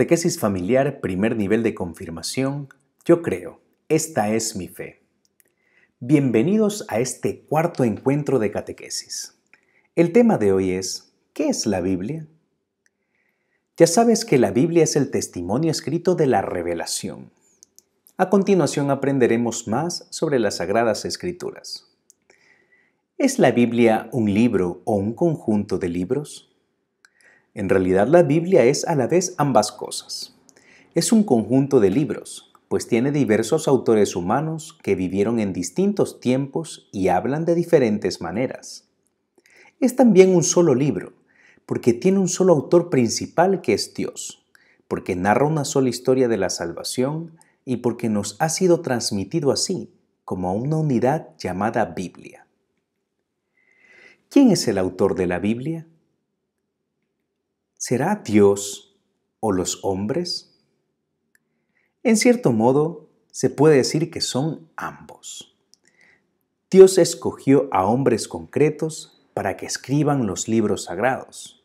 Catequesis familiar, primer nivel de confirmación. Yo creo, esta es mi fe. Bienvenidos a este cuarto encuentro de catequesis. El tema de hoy es, ¿qué es la Biblia? Ya sabes que la Biblia es el testimonio escrito de la revelación. A continuación aprenderemos más sobre las Sagradas Escrituras. ¿Es la Biblia un libro o un conjunto de libros? En realidad la Biblia es a la vez ambas cosas. Es un conjunto de libros, pues tiene diversos autores humanos que vivieron en distintos tiempos y hablan de diferentes maneras. Es también un solo libro, porque tiene un solo autor principal que es Dios, porque narra una sola historia de la salvación y porque nos ha sido transmitido así, como a una unidad llamada Biblia. ¿Quién es el autor de la Biblia? ¿Será Dios o los hombres? En cierto modo, se puede decir que son ambos. Dios escogió a hombres concretos para que escriban los libros sagrados.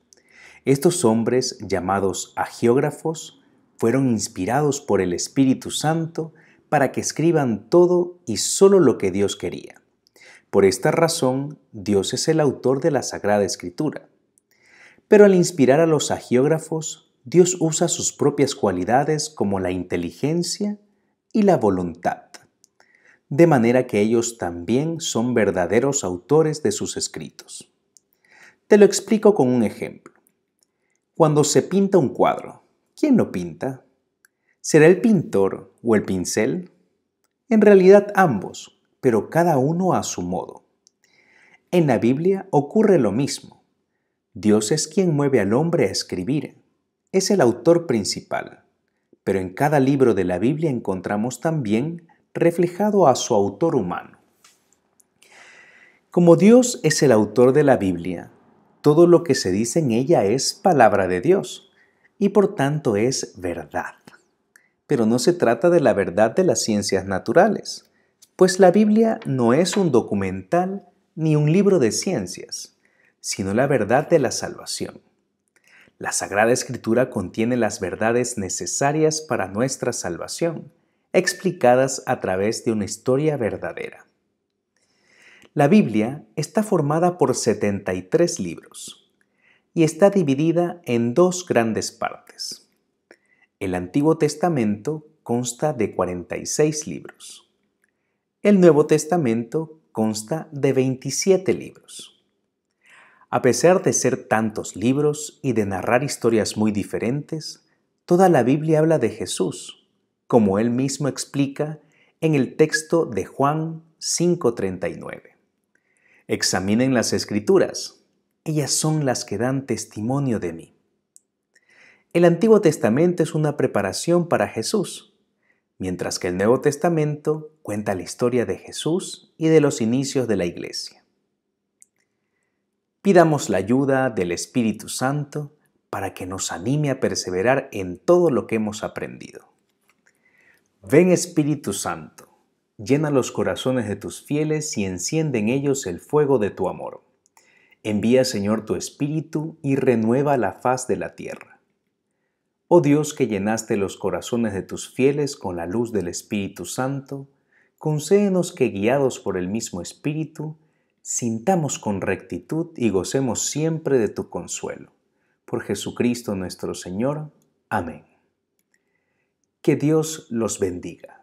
Estos hombres, llamados agiógrafos, fueron inspirados por el Espíritu Santo para que escriban todo y solo lo que Dios quería. Por esta razón, Dios es el autor de la Sagrada Escritura. Pero al inspirar a los agiógrafos, Dios usa sus propias cualidades como la inteligencia y la voluntad, de manera que ellos también son verdaderos autores de sus escritos. Te lo explico con un ejemplo. Cuando se pinta un cuadro, ¿quién lo pinta? ¿Será el pintor o el pincel? En realidad ambos, pero cada uno a su modo. En la Biblia ocurre lo mismo Dios es quien mueve al hombre a escribir. Es el autor principal. Pero en cada libro de la Biblia encontramos también reflejado a su autor humano. Como Dios es el autor de la Biblia, todo lo que se dice en ella es palabra de Dios y por tanto es verdad. Pero no se trata de la verdad de las ciencias naturales, pues la Biblia no es un documental ni un libro de ciencias sino la verdad de la salvación. La Sagrada Escritura contiene las verdades necesarias para nuestra salvación, explicadas a través de una historia verdadera. La Biblia está formada por 73 libros y está dividida en dos grandes partes. El Antiguo Testamento consta de 46 libros. El Nuevo Testamento consta de 27 libros. A pesar de ser tantos libros y de narrar historias muy diferentes, toda la Biblia habla de Jesús, como él mismo explica en el texto de Juan 5:39. Examinen las escrituras, ellas son las que dan testimonio de mí. El Antiguo Testamento es una preparación para Jesús, mientras que el Nuevo Testamento cuenta la historia de Jesús y de los inicios de la Iglesia pidamos la ayuda del Espíritu Santo para que nos anime a perseverar en todo lo que hemos aprendido. Ven Espíritu Santo, llena los corazones de tus fieles y enciende en ellos el fuego de tu amor. Envía Señor tu Espíritu y renueva la faz de la tierra. Oh Dios que llenaste los corazones de tus fieles con la luz del Espíritu Santo, concédenos que guiados por el mismo Espíritu, sintamos con rectitud y gocemos siempre de tu consuelo. Por Jesucristo nuestro Señor. Amén. Que Dios los bendiga.